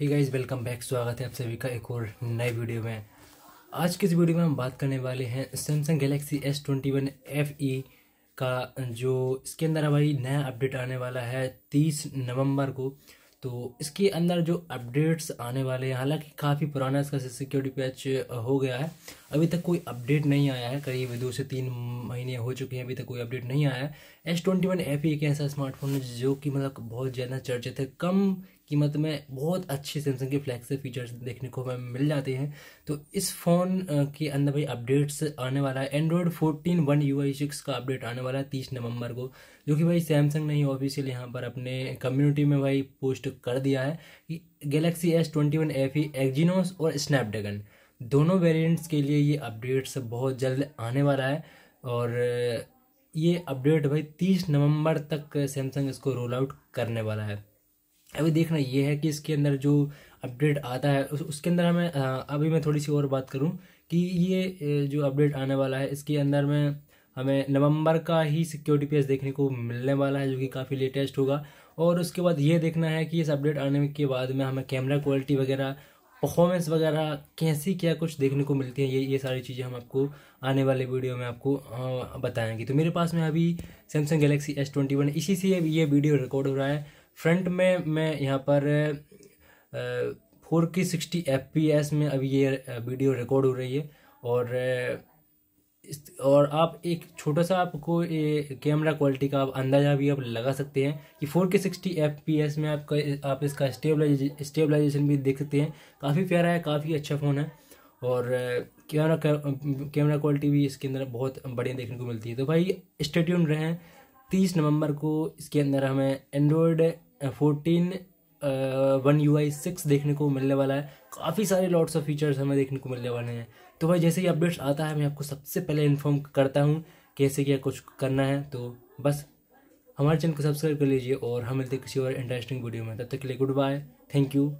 ही guys welcome back स्वागत है आप सभी का एक और नए वीडियो में आज के इस वीडियो में हम बात करने वाले हैं Samsung Galaxy S twenty one F E का जो इसके अंदर हमारी नया अपडेट आने वाला है तीस नवंबर को तो इसके अंदर जो अपडेट्स आने वाले हैं हालांकि काफ़ी पुराना इसका सिक्योरिटी पैच हो गया है अभी तक कोई अपडेट नहीं आया है करीब दो से तीन महीने हो चुके हैं अभी तक कोई अपडेट नहीं आया है एस ट्वेंटी वन एफ एक ऐसा स्मार्टफोन है जो कि मतलब बहुत ज़्यादा चर्चित है कम कीमत में बहुत अच्छे सैमसंग के फ्लैक्स फीचर्स देखने को हमें मिल जाते हैं तो इस फ़ोन के अंदर भाई अपडेट्स आने वाला है एंड्रॉयड फोर्टीन वन यू आई सिक्स का अपडेट आने वाला है तीस नवंबर को जो कि भाई सैमसंग ने ही ऑफिशियल यहाँ पर अपने कम्युनिटी में भाई पोस्ट कर दिया है कि Galaxy S twenty one F E Exynos और स्नैपड्रैगन दोनों वेरियंट्स के लिए ये अपडेट्स बहुत जल्द आने वाला है और ये अपडेट भाई तीस नवंबर तक सैमसंग इसको रोल आउट करने वाला है अभी देखना ये है कि इसके अंदर जो अपडेट आता है उस, उसके अंदर हमें अभी मैं थोड़ी सी और बात करूँ कि ये जो अपडेट आने वाला है इसके अंदर में हमें नवंबर का ही सिक्योरिटी पेज देखने को मिलने वाला है जो कि काफ़ी लेटेस्ट होगा और उसके बाद ये देखना है कि इस अपडेट आने के बाद में हमें कैमरा क्वालिटी वगैरह परफॉर्मेंस वगैरह कैसी क्या कुछ देखने को मिलती है ये ये सारी चीज़ें हम आपको आने वाले वीडियो में आपको बताएंगे तो मेरे पास में अभी Samsung Galaxy S twenty one इसी से ये वीडियो रिकॉर्ड हो रहा है फ्रंट में मैं यहाँ पर फोर की सिक्सटी एफ पी एस में अभी ये वीडियो रिकॉर्ड हो रही है और और आप एक छोटा सा आपको ये कैमरा क्वालिटी का आप अंदाज़ा भी आप लगा सकते हैं कि फोर के सिक्सटी एफ पी एस में आपका आप इसका स्टेबलाइजे स्टेबलाइजेशन भी देख सकते हैं काफ़ी प्यारा है काफ़ी अच्छा फ़ोन है और कैमरा कैमरा क्वालिटी भी इसके अंदर बहुत बढ़िया देखने को मिलती है तो भाई स्टेट्यून रहें तीस नवंबर को इसके अंदर हमें एंड्रॉयड फोर्टीन वन यू आई सिक्स देखने को मिलने वाला है काफ़ी सारे लॉट्स ऑफ फीचर्स हमें देखने को मिलने वाले हैं तो भाई जैसे ही अपडेट्स आता है मैं आपको सबसे पहले इन्फॉर्म करता हूँ कैसे क्या कुछ करना है तो बस हमारे चैनल को सब्सक्राइब कर लीजिए और हम मिलते हैं किसी और इंटरेस्टिंग वीडियो में तब तक के लिए गुड बाय थैंक यू